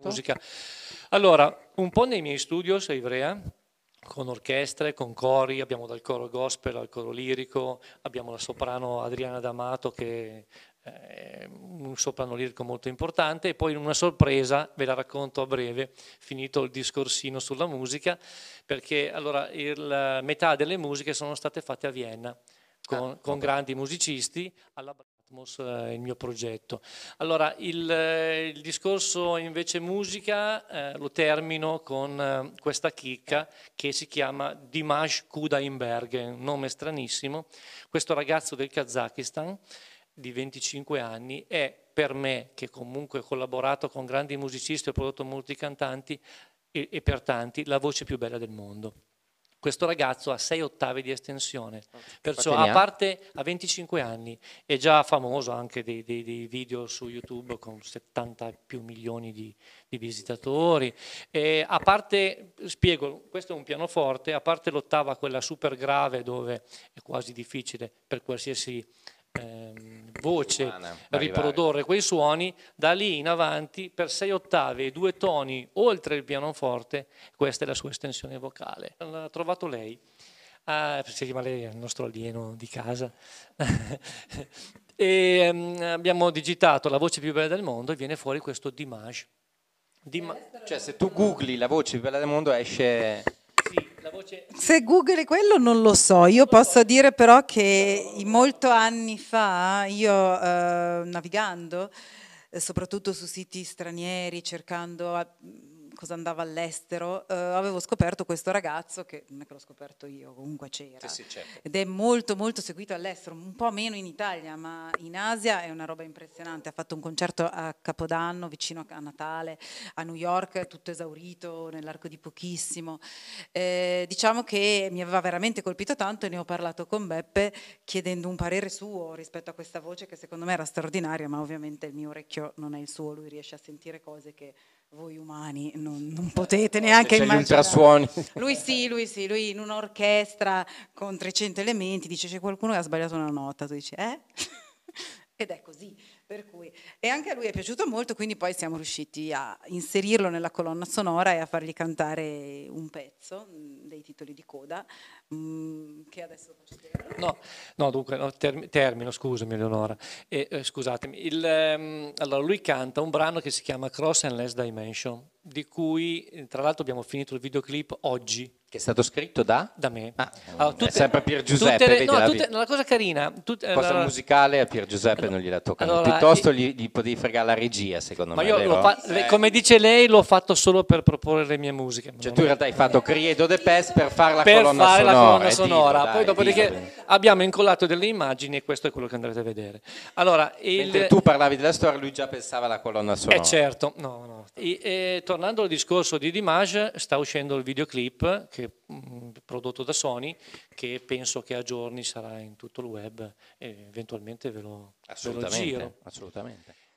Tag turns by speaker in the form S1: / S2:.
S1: Certo. musica. Allora, un po' nei miei studios a Ivrea, con orchestre, con cori, abbiamo dal coro gospel al coro lirico, abbiamo la soprano Adriana D'Amato che è un soprano lirico molto importante e poi una sorpresa, ve la racconto a breve, finito il discorsino sulla musica, perché allora il, metà delle musiche sono state fatte a Vienna con, ah, con grandi musicisti. Alla... Atmos eh, il mio progetto. Allora, il, eh, il discorso invece musica eh, lo termino con eh, questa chicca che si chiama Dimash Kudainberg, nome stranissimo. Questo ragazzo del Kazakistan di 25 anni è per me, che comunque ho collaborato con grandi musicisti e ho prodotto molti cantanti e, e per tanti, la voce più bella del mondo questo ragazzo ha sei ottavi di estensione, perciò a parte a 25 anni è già famoso anche dei, dei, dei video su YouTube con 70 più milioni di, di visitatori, e a parte, spiego, questo è un pianoforte, a parte l'ottava quella super grave dove è quasi difficile per qualsiasi Ehm, voce, riprodurre quei suoni, da lì in avanti per sei ottave e due toni oltre il pianoforte, questa è la sua estensione vocale. L'ha trovato lei, ah, si chiama lei il nostro alieno di casa, e um, abbiamo digitato la voce più bella del mondo e viene fuori questo Dimash. Dim- cioè se tu googli la voce più bella del mondo esce...
S2: Se Google quello non lo so, io posso dire però che molti anni fa io eh, navigando, eh, soprattutto su siti stranieri, cercando cosa andava all'estero, eh, avevo scoperto questo ragazzo, che non è che l'ho scoperto io, comunque c'era, sì, sì, certo. ed è molto molto seguito all'estero, un po' meno in Italia, ma in Asia è una roba impressionante, ha fatto un concerto a Capodanno, vicino a Natale, a New York, tutto esaurito nell'arco di pochissimo. Eh, diciamo che mi aveva veramente colpito tanto e ne ho parlato con Beppe chiedendo un parere suo rispetto a questa voce che secondo me era straordinaria, ma ovviamente il mio orecchio non è il suo, lui riesce a sentire cose che voi umani non, non potete neanche C'è immaginare. Lui sì, lui sì, lui in un'orchestra con 300 elementi dice c'è qualcuno che ha sbagliato una nota, tu dici eh? Ed è così. Cui, e anche a lui è piaciuto molto, quindi poi siamo riusciti a inserirlo nella colonna sonora e a fargli cantare un pezzo mm, dei titoli di coda, mm, che adesso faccio vedere. No,
S1: no dunque, no, ter- termino, scusami Eleonora, eh, eh, scusatemi. Il, ehm, allora, lui canta un brano che si chiama Cross and Less Dimension, di cui eh, tra l'altro abbiamo finito il videoclip oggi. Che è stato scritto da? Da me. Ah, allora, tutte, è sempre Pier Giuseppe. Tutte le, no, tutte, la cosa carina. Tut, cosa allora, musicale a Pier Giuseppe allora, non gliela tocca. Allora, piuttosto gli, gli potevi fregare la regia, secondo ma me. Io fa, eh. come dice lei, l'ho fatto solo per proporre le mie musiche. Cioè, tu in realtà hai fatto Criedo de Pest per fare la per colonna fare sonora. La colonna sonora. Dito, Poi, dai, dopodiché, dito. abbiamo incollato delle immagini e questo è quello che andrete a vedere. Allora, il... tu parlavi della storia, lui già pensava alla colonna eh, sonora. Eh, certo, no, no. E, e, eh, tornando al discorso di Dimash, sta uscendo il videoclip che Mm, prodotto da Sony che penso che a giorni sarà in tutto il web e eventualmente ve lo, ve lo giro. Assolutamente.